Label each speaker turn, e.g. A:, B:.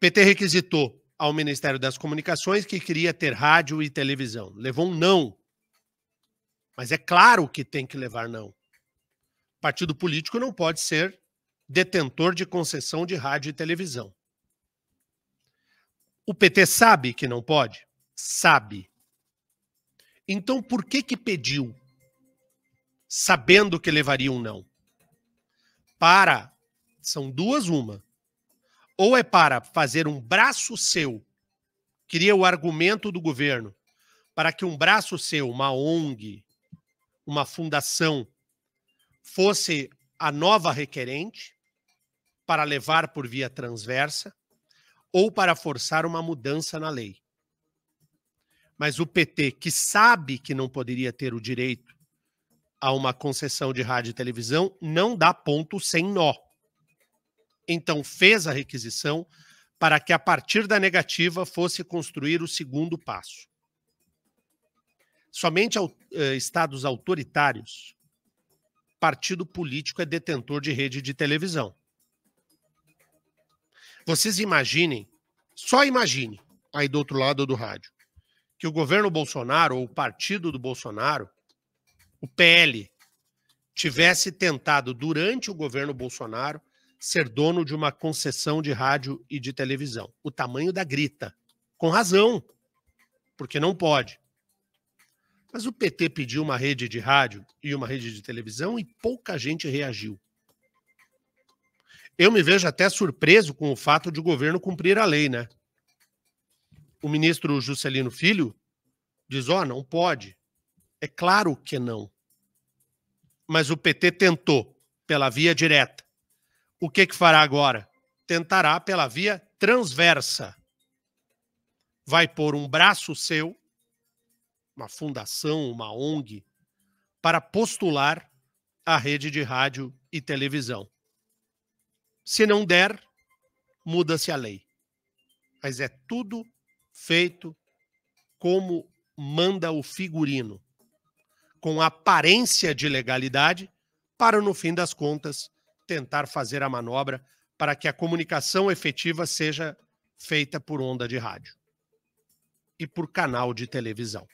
A: PT requisitou ao Ministério das Comunicações que queria ter rádio e televisão. Levou um não. Mas é claro que tem que levar não. Partido político não pode ser detentor de concessão de rádio e televisão. O PT sabe que não pode? Sabe. Então por que que pediu? Sabendo que levaria um não. Para são duas uma ou é para fazer um braço seu, queria o argumento do governo, para que um braço seu, uma ONG, uma fundação, fosse a nova requerente, para levar por via transversa, ou para forçar uma mudança na lei. Mas o PT, que sabe que não poderia ter o direito a uma concessão de rádio e televisão, não dá ponto sem nó então fez a requisição para que, a partir da negativa, fosse construir o segundo passo. Somente eh, estados autoritários, partido político é detentor de rede de televisão. Vocês imaginem, só imagine, aí do outro lado do rádio, que o governo Bolsonaro, ou o partido do Bolsonaro, o PL, tivesse tentado, durante o governo Bolsonaro, ser dono de uma concessão de rádio e de televisão. O tamanho da grita. Com razão, porque não pode. Mas o PT pediu uma rede de rádio e uma rede de televisão e pouca gente reagiu. Eu me vejo até surpreso com o fato de o governo cumprir a lei, né? O ministro Juscelino Filho diz: ó, oh, não pode. É claro que não. Mas o PT tentou, pela via direta o que, que fará agora? Tentará pela via transversa. Vai pôr um braço seu, uma fundação, uma ONG, para postular a rede de rádio e televisão. Se não der, muda-se a lei. Mas é tudo feito como manda o figurino, com aparência de legalidade, para no fim das contas tentar fazer a manobra para que a comunicação efetiva seja feita por onda de rádio e por canal de televisão.